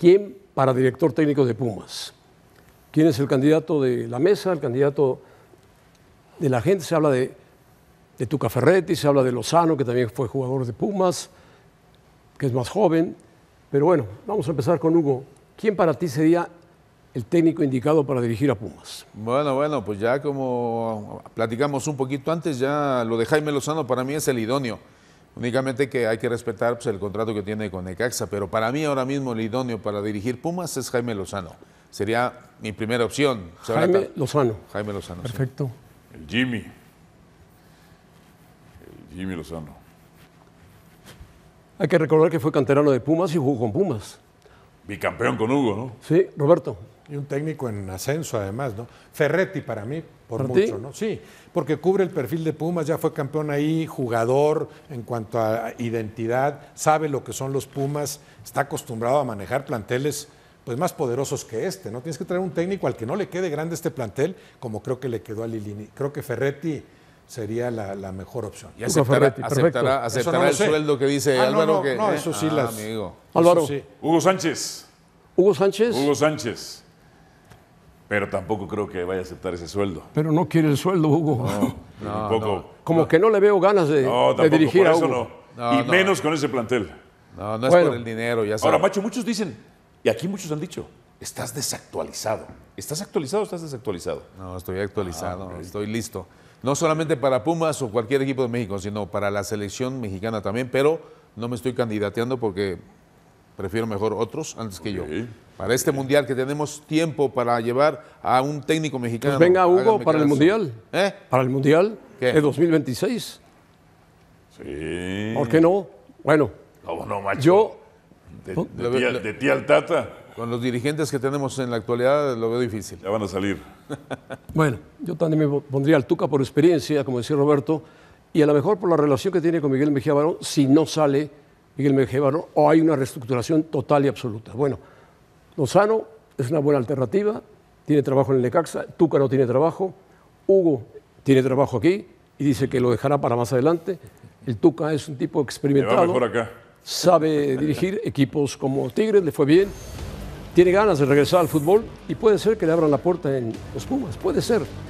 ¿Quién para director técnico de Pumas? ¿Quién es el candidato de la mesa? El candidato de la gente. Se habla de, de Tuca Ferretti, se habla de Lozano, que también fue jugador de Pumas, que es más joven. Pero bueno, vamos a empezar con Hugo. ¿Quién para ti sería el técnico indicado para dirigir a Pumas? Bueno, bueno, pues ya como platicamos un poquito antes, ya lo de Jaime Lozano para mí es el idóneo Únicamente que hay que respetar pues, el contrato que tiene con Ecaxa, pero para mí ahora mismo el idóneo para dirigir Pumas es Jaime Lozano. Sería mi primera opción. Jaime Lozano. Jaime Lozano. Perfecto. El Jimmy. El Jimmy Lozano. Hay que recordar que fue canterano de Pumas y jugó con Pumas mi campeón con Hugo, ¿no? Sí, Roberto. Y un técnico en ascenso, además, ¿no? Ferretti para mí, por mucho, ¿no? Sí, porque cubre el perfil de Pumas, ya fue campeón ahí, jugador en cuanto a identidad, sabe lo que son los Pumas, está acostumbrado a manejar planteles pues más poderosos que este, ¿no? Tienes que traer un técnico al que no le quede grande este plantel, como creo que le quedó a Lilini. Creo que Ferretti sería la, mejor opción. Y aceptará, aceptará, aceptará el sueldo que dice ah, Álvaro. que, no eso sí ah, las... Amigo. Álvaro. Hugo Sánchez. Hugo Sánchez. Hugo Sánchez. Pero tampoco creo que vaya a aceptar ese sueldo. Pero no quiere el sueldo, Hugo. No, tampoco, Como que no le veo ganas de, dirigir y menos con ese plantel. No, no es por el dinero, ya Ahora, Macho, muchos dicen, y aquí muchos han dicho, estás desactualizado. ¿Estás actualizado o estás desactualizado? No, estoy actualizado, ah, estoy listo. No solamente para Pumas o cualquier equipo de México, sino para la selección mexicana también, pero no me estoy candidateando porque prefiero mejor otros antes que yo. Para este mundial que tenemos tiempo para llevar a un técnico mexicano. Pues venga Hugo para el mundial. ¿Eh? Para el mundial de 2026. Sí. ¿Por qué no? Bueno. No, no, macho. Yo. De, tía al tata. Con los dirigentes que tenemos en la actualidad lo veo difícil. Ya van a salir. bueno, yo también me pondría al Tuca por experiencia, como decía Roberto, y a lo mejor por la relación que tiene con Miguel Mejía Barón, si no sale Miguel Mejía Barón o hay una reestructuración total y absoluta. Bueno, Lozano es una buena alternativa, tiene trabajo en el Necaxa, Tuca no tiene trabajo, Hugo tiene trabajo aquí y dice que lo dejará para más adelante. El Tuca es un tipo experimentado. Mejor acá. Sabe dirigir equipos como Tigres, le fue bien tiene ganas de regresar al fútbol y puede ser que le abran la puerta en los Pumas, puede ser.